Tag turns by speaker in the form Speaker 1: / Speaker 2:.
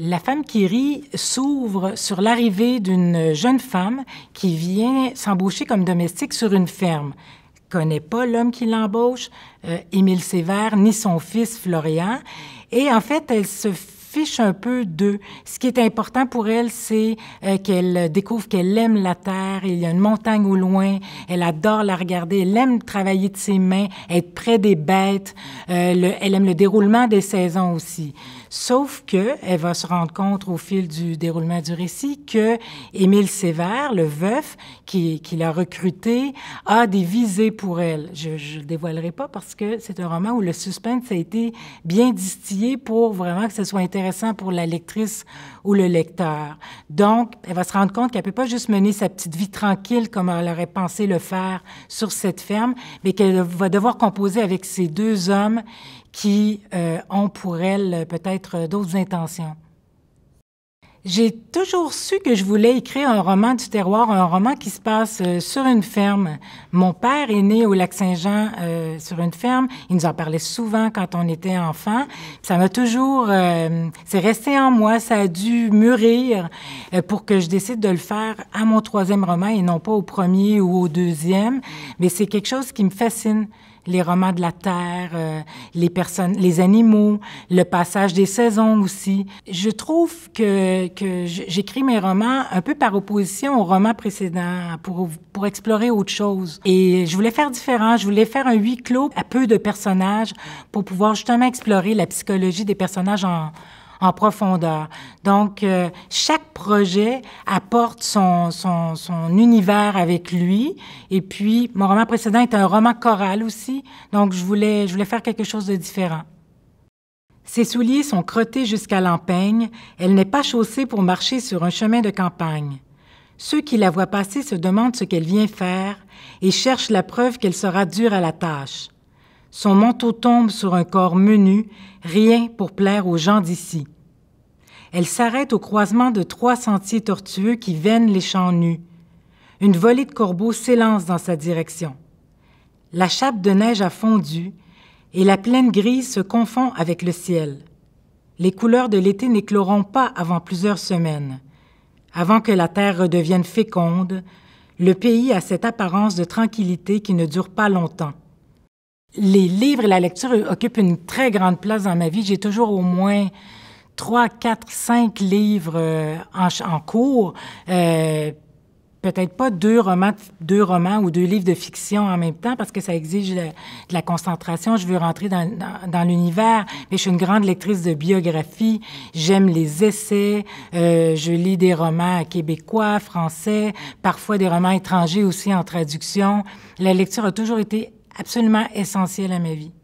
Speaker 1: La femme qui rit s'ouvre sur l'arrivée d'une jeune femme qui vient s'embaucher comme domestique sur une ferme. Elle connaît pas l'homme qui l'embauche, euh, Émile Sévère, ni son fils Florian. Et en fait, elle se fait fiche un peu d'eux. Ce qui est important pour elle, c'est euh, qu'elle découvre qu'elle aime la terre. Il y a une montagne au loin. Elle adore la regarder. Elle aime travailler de ses mains, être près des bêtes. Euh, elle aime le déroulement des saisons aussi. Sauf que elle va se rendre compte au fil du déroulement du récit que Émile Sévère, le veuf qui, qui l'a recruté, a des visées pour elle. Je ne dévoilerai pas parce que c'est un roman où le suspense a été bien distillé pour vraiment que ce soit intéressant intéressant pour la lectrice ou le lecteur. Donc, elle va se rendre compte qu'elle peut pas juste mener sa petite vie tranquille comme elle aurait pensé le faire sur cette ferme, mais qu'elle va devoir composer avec ces deux hommes qui euh, ont pour elle euh, peut-être euh, d'autres intentions. J'ai toujours su que je voulais écrire un roman du terroir, un roman qui se passe euh, sur une ferme. Mon père est né au lac Saint-Jean euh, sur une ferme. Il nous en parlait souvent quand on était enfant. Ça m'a toujours... Euh, c'est resté en moi, ça a dû mûrir pour que je décide de le faire à mon troisième roman et non pas au premier ou au deuxième. Mais c'est quelque chose qui me fascine les romans de la terre, euh, les personnes, les animaux, le passage des saisons aussi. Je trouve que, j'écris mes romans un peu par opposition aux romans précédents pour, pour explorer autre chose. Et je voulais faire différent, je voulais faire un huis clos à peu de personnages pour pouvoir justement explorer la psychologie des personnages en, en profondeur. Donc, euh, chaque projet apporte son, son, univers avec lui. Et puis, mon roman précédent est un roman choral aussi, donc je voulais, je voulais faire quelque chose de différent. Ses souliers sont crottés jusqu'à l'empeigne, elle n'est pas chaussée pour marcher sur un chemin de campagne. Ceux qui la voient passer se demandent ce qu'elle vient faire et cherchent la preuve qu'elle sera dure à la tâche. Son manteau tombe sur un corps menu, rien pour plaire aux gens d'ici. Elle s'arrête au croisement de trois sentiers tortueux qui veinent les champs nus. Une volée de corbeaux s'élance dans sa direction. La chape de neige a fondu et la plaine grise se confond avec le ciel. Les couleurs de l'été n'écloront pas avant plusieurs semaines. Avant que la terre redevienne féconde, le pays a cette apparence de tranquillité qui ne dure pas longtemps. Les livres et la lecture occupent une très grande place dans ma vie. J'ai toujours au moins trois, quatre, cinq livres euh, en, cours. Euh, peut-être pas deux romans, deux ou deux livres de fiction en même temps parce que ça exige de, la concentration. Je veux rentrer dans, l'univers, mais je suis une grande lectrice de biographie. J'aime les essais. Euh, je lis des romans québécois, français, parfois des romans étrangers aussi en traduction. La lecture a toujours été absolument essentiel à ma vie.